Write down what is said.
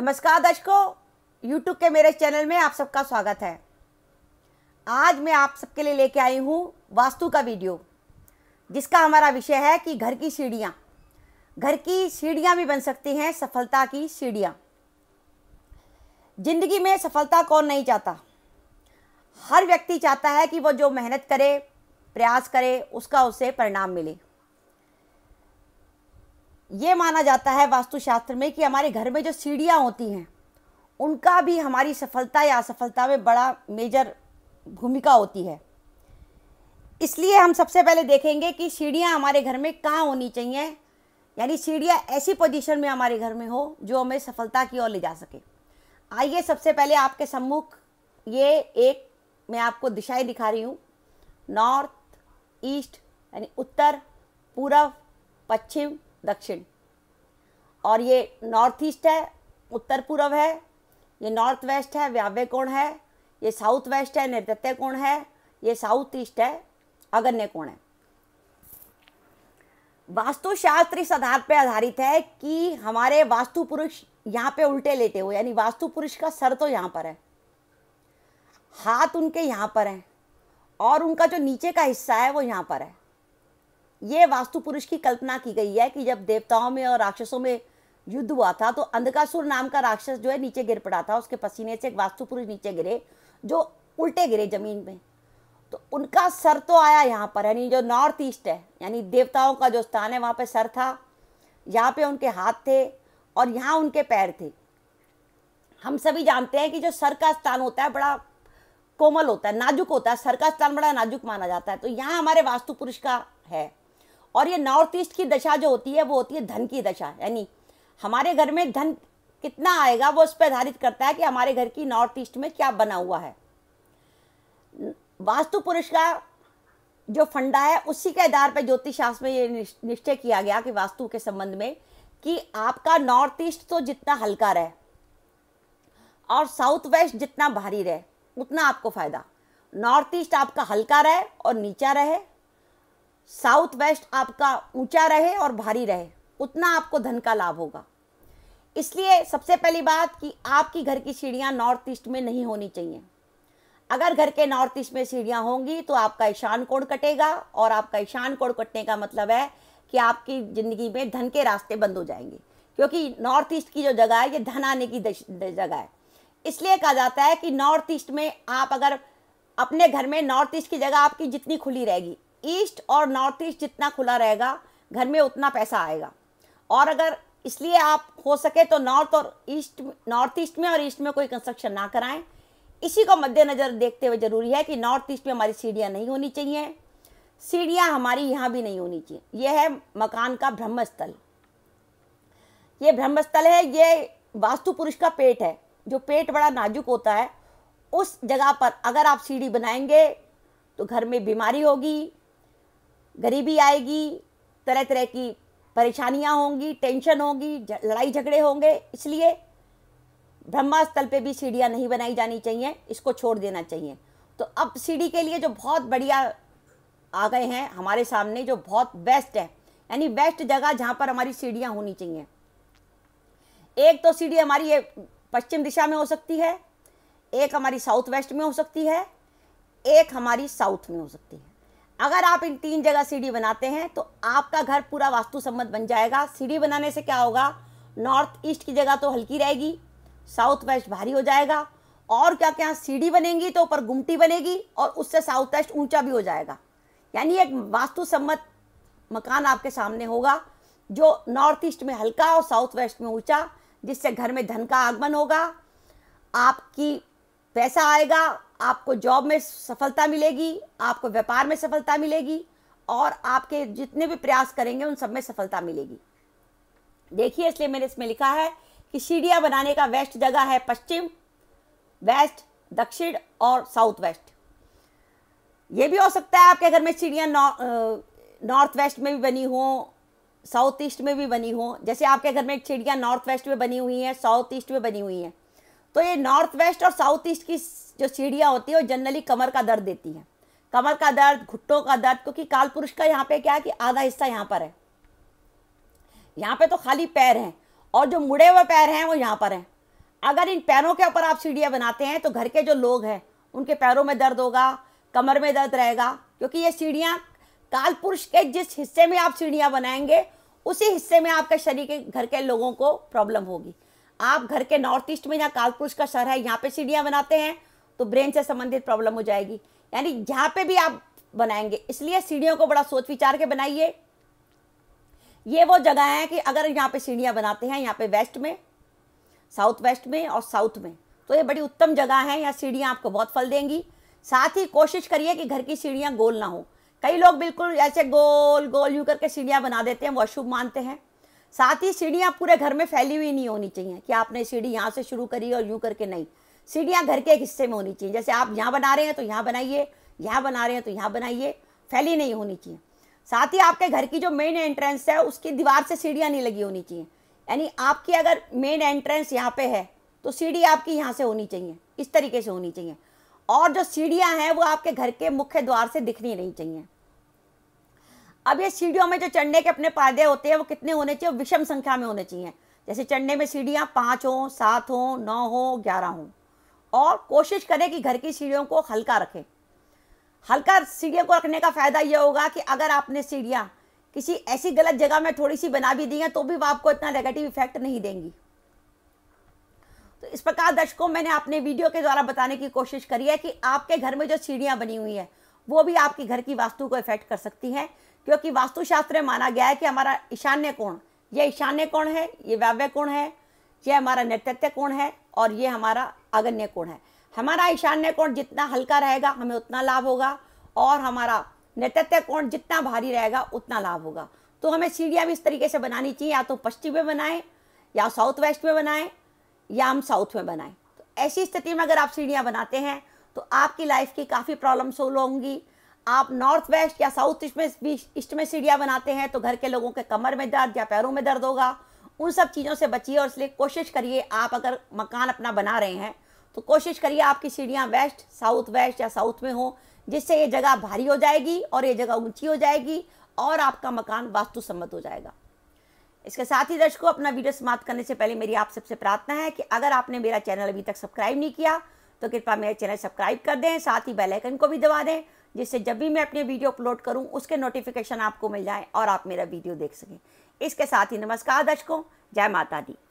नमस्कार दर्शकों यूट्यूब के मेरे चैनल में आप सबका स्वागत है आज मैं आप सबके लिए लेके आई हूँ वास्तु का वीडियो जिसका हमारा विषय है कि घर की सीढ़ियाँ घर की सीढ़ियाँ भी बन सकती हैं सफलता की सीढ़ियाँ जिंदगी में सफलता कौन नहीं चाहता हर व्यक्ति चाहता है कि वो जो मेहनत करे प्रयास करे उसका उसे परिणाम मिले ये माना जाता है वास्तुशास्त्र में कि हमारे घर में जो सीढ़ियाँ होती हैं उनका भी हमारी सफलता या असफलता में बड़ा मेजर भूमिका होती है इसलिए हम सबसे पहले देखेंगे कि सीढ़ियाँ हमारे घर में कहाँ होनी चाहिए यानी सीढ़ियाँ ऐसी पोजीशन में हमारे घर में हो जो हमें सफलता की ओर ले जा सके आइए सबसे पहले आपके सम्मुख ये एक मैं आपको दिशाएं दिखा रही हूँ नॉर्थ ईस्ट यानी उत्तर पूर्व पश्चिम दक्षिण और ये नॉर्थ ईस्ट है उत्तर पूर्व है ये नॉर्थ वेस्ट है व्याव्य कोण है ये साउथ वेस्ट है नैत्य कोण है ये साउथ ईस्ट है अगण्य कोण है वास्तुशास्त्र इस आधार पर आधारित है कि हमारे वास्तु पुरुष यहाँ पे उल्टे लेटे हुए यानी वास्तु पुरुष का सर तो यहाँ पर है हाथ उनके यहाँ पर है और उनका जो नीचे का हिस्सा है वो यहाँ पर है ये वास्तु पुरुष की कल्पना की गई है कि जब देवताओं में और राक्षसों में युद्ध हुआ था तो अंधकासुर नाम का राक्षस जो है नीचे गिर पड़ा था उसके पसीने से एक वास्तु पुरुष नीचे गिरे जो उल्टे गिरे जमीन में तो उनका सर तो आया यहाँ पर यानी जो नॉर्थ ईस्ट है यानी देवताओं का जो स्थान है वहाँ पर सर था यहाँ पे उनके हाथ थे और यहाँ उनके पैर थे हम सभी जानते हैं कि जो सर का स्थान होता है बड़ा कोमल होता है नाजुक होता है सर का स्थान बड़ा नाजुक माना जाता है तो यहाँ हमारे वास्तु पुरुष का है और ये नॉर्थ ईस्ट की दशा जो होती है वो होती है धन की दशा यानी हमारे घर में धन कितना आएगा वो उस पर आधारित करता है कि हमारे घर की नॉर्थ ईस्ट में क्या बना हुआ है वास्तु पुरुष का जो फंडा है उसी के आधार पर ज्योतिष शास्त्र में ये निश्चय किया गया कि वास्तु के संबंध में कि आपका नॉर्थ ईस्ट तो जितना हल्का रहे और साउथ वेस्ट जितना भारी रहे उतना आपको फ़ायदा नॉर्थ ईस्ट आपका हल्का रहे और नीचा रहे साउथ वेस्ट आपका ऊंचा रहे और भारी रहे उतना आपको धन का लाभ होगा इसलिए सबसे पहली बात कि आपकी घर की सीढ़ियाँ नॉर्थ ईस्ट में नहीं होनी चाहिए अगर घर के नॉर्थ ईस्ट में सीढ़ियाँ होंगी तो आपका ईशान कोण कटेगा और आपका ईशान कोण कटने का मतलब है कि आपकी ज़िंदगी में धन के रास्ते बंद हो जाएंगे क्योंकि नॉर्थ ईस्ट की जो जगह है ये धन आने की जगह है इसलिए कहा जाता है कि नॉर्थ ईस्ट में आप अगर अपने घर में नॉर्थ ईस्ट की जगह आपकी जितनी खुली रहेगी ईस्ट और नॉर्थ ईस्ट जितना खुला रहेगा घर में उतना पैसा आएगा और अगर इसलिए आप हो सके तो नॉर्थ और ईस्ट नॉर्थ ईस्ट में और ईस्ट में कोई कंस्ट्रक्शन ना कराएं इसी को मद्देनज़र देखते हुए ज़रूरी है कि नॉर्थ ईस्ट में हमारी सीढ़ियाँ नहीं होनी चाहिए सीढ़ियाँ हमारी यहाँ भी नहीं होनी चाहिए यह है मकान का ब्रह्मस्थल ये ब्रह्मस्थल है ये वास्तु पुरुष का पेट है जो पेट बड़ा नाजुक होता है उस जगह पर अगर आप सीढ़ी बनाएंगे तो घर में बीमारी होगी गरीबी आएगी तरह तरह की परेशानियां होंगी टेंशन होगी लड़ाई झगड़े होंगे इसलिए ब्रह्मास्थल पे भी सीढ़ियाँ नहीं बनाई जानी चाहिए इसको छोड़ देना चाहिए तो अब सीढ़ी के लिए जो बहुत बढ़िया आ गए हैं हमारे सामने जो बहुत बेस्ट है यानी बेस्ट जगह जहाँ पर हमारी सीढ़ियाँ होनी चाहिए एक तो सीढ़ी हमारी ये पश्चिम दिशा में हो सकती है एक हमारी साउथ वेस्ट में हो सकती है एक हमारी साउथ में हो सकती है अगर आप इन तीन जगह सीढ़ी बनाते हैं तो आपका घर पूरा वास्तु सम्मत बन जाएगा सीढ़ी बनाने से क्या होगा नॉर्थ ईस्ट की जगह तो हल्की रहेगी साउथ वेस्ट भारी हो जाएगा और क्या क्या सीढ़ी बनेगी तो ऊपर गुमटी बनेगी और उससे साउथ वेस्ट ऊंचा भी हो जाएगा यानी एक वास्तु सम्मत मकान आपके सामने होगा जो नॉर्थ ईस्ट में हल्का और साउथ वेस्ट में ऊंचा जिससे घर में धन का आगमन होगा आपकी पैसा आएगा आपको जॉब में सफलता मिलेगी आपको व्यापार में सफलता मिलेगी और आपके जितने भी प्रयास करेंगे उन सब में सफलता मिलेगी देखिए इसलिए मैंने इसमें लिखा है कि सीढ़ियाँ बनाने का वेस्ट जगह है पश्चिम वेस्ट दक्षिण और साउथ वेस्ट ये भी हो सकता है आपके घर में सीढ़ियाँ नॉर्थ वेस्ट में भी बनी हों साउथ ईस्ट में भी बनी हों जैसे आपके घर में एक सीढ़ियाँ नॉर्थ वेस्ट में बनी हुई हैं साउथ ईस्ट में बनी हुई हैं तो ये नॉर्थ वेस्ट और साउथ ईस्ट की जो सीढ़ियाँ होती है वो जनरली कमर का दर्द देती हैं कमर का दर्द घुट्टों का दर्द क्योंकि काल पुरुष का यहाँ पे क्या है कि आधा हिस्सा यहाँ पर है यहाँ पे तो खाली पैर हैं और जो मुड़े हुए पैर हैं वो यहाँ पर हैं अगर इन पैरों के ऊपर आप सीढ़ियाँ बनाते हैं तो घर के जो लोग हैं उनके पैरों में दर्द होगा कमर में दर्द रहेगा क्योंकि ये सीढ़ियाँ काल पुरुष के जिस हिस्से में आप सीढ़ियाँ बनाएंगे उसी हिस्से में आपके शरीर के घर के लोगों को प्रॉब्लम होगी आप घर के नॉर्थ ईस्ट में जहाँ कालपुरुष का शहर है यहाँ पे सीढ़ियाँ बनाते हैं तो ब्रेन से संबंधित प्रॉब्लम हो जाएगी यानी जहाँ पे भी आप बनाएंगे इसलिए सीढ़ियों को बड़ा सोच विचार के बनाइए ये वो जगह है कि अगर यहाँ पे सीढ़ियाँ बनाते हैं यहाँ पे वेस्ट में साउथ वेस्ट में और साउथ में तो ये बड़ी उत्तम जगह है यहाँ सीढ़ियाँ आपको बहुत फल देंगी साथ ही कोशिश करिए कि घर की सीढ़ियाँ गोल ना हो कई लोग बिल्कुल ऐसे गोल गोल यू करके सीढ़ियाँ बना देते हैं वो अशुभ मानते हैं साथ ही सीढ़ियाँ पूरे घर में फैली हुई नहीं होनी चाहिए कि आपने सीढ़ी यहाँ से शुरू करी और यूँ करके नहीं सीढ़ियाँ घर के एक हिस्से में होनी चाहिए जैसे आप यहाँ बना रहे हैं तो यहाँ बनाइए यहाँ बना रहे हैं तो यहाँ बनाइए फैली नहीं होनी चाहिए साथ ही आपके घर की जो मेन एंट्रेंस है उसकी दीवार से सीढ़ियाँ नहीं लगी होनी चाहिए यानी आपकी अगर मेन एंट्रेंस यहाँ पे है तो सीढ़ी आपकी यहाँ से होनी चाहिए इस तरीके से होनी चाहिए और जो सीढ़ियाँ हैं वो आपके घर के मुख्य द्वार से दिखनी नहीं चाहिए अब ये सीढ़ियों में जो चढ़ने के अपने फायदे होते हैं वो कितने होने चाहिए विषम संख्या में होने चाहिए जैसे चढ़ने में सीढ़ियाँ पाँच हों सात हों नौ हों ग्यारह हों और कोशिश करें कि घर की सीढ़ियों को हल्का रखें हल्का सीढ़ियों को रखने का फ़ायदा यह होगा कि अगर आपने सीढ़ियाँ किसी ऐसी गलत जगह में थोड़ी सी बना भी दी हैं तो भी वो आपको इतना नेगेटिव इफेक्ट नहीं देंगी तो इस प्रकार दर्शकों मैंने अपने वीडियो के द्वारा बताने की कोशिश करी है कि आपके घर में जो सीढ़ियाँ बनी हुई हैं वो भी आपके घर की वास्तु को इफेक्ट कर सकती हैं क्योंकि वास्तुशास्त्र में माना गया है कि हमारा ईशान्य कोण ये ईशान्य कोण है ये वैव्य कोण है ये हमारा नेतृत्व कोण है और ये हमारा अगण्य कोण है हमारा ईशान्य कोण जितना हल्का रहेगा हमें उतना लाभ होगा और हमारा नेतृत्व कोण जितना भारी रहेगा उतना लाभ होगा तो हमें सीढ़ियाँ भी इस तरीके से बनानी चाहिए या तो पश्चिम में बनाएं या साउथ वेस्ट में बनाएं या हम साउथ में बनाएं तो ऐसी स्थिति में अगर आप सीढ़ियाँ बनाते हैं तो आपकी लाइफ की काफ़ी प्रॉब्लम सोल्व होंगी आप नॉर्थ वेस्ट या साउथ ईस्ट में ईस्ट में सीढ़ियाँ बनाते हैं तो घर के लोगों के कमर में दर्द या पैरों में दर्द होगा उन सब चीज़ों से बचिए और इसलिए कोशिश करिए आप अगर मकान अपना बना रहे हैं तो कोशिश करिए आपकी सीढ़ियाँ वेस्ट साउथ वेस्ट या साउथ में हो जिससे ये जगह भारी हो जाएगी और ये जगह ऊंची हो जाएगी और आपका मकान वास्तु सम्मत हो जाएगा इसके साथ ही दर्शकों अपना वीडियो समाप्त करने से पहले मेरी आप सबसे प्रार्थना है कि अगर आपने मेरा चैनल अभी तक सब्सक्राइब नहीं किया तो कृपया मेरा चैनल सब्सक्राइब कर दें साथ ही बेल आइकन को भी दबा दें जिससे जब भी मैं अपने वीडियो अपलोड करूँ उसके नोटिफिकेशन आपको मिल जाए और आप मेरा वीडियो देख सकें इसके साथ ही नमस्कार दर्शकों जय माता दी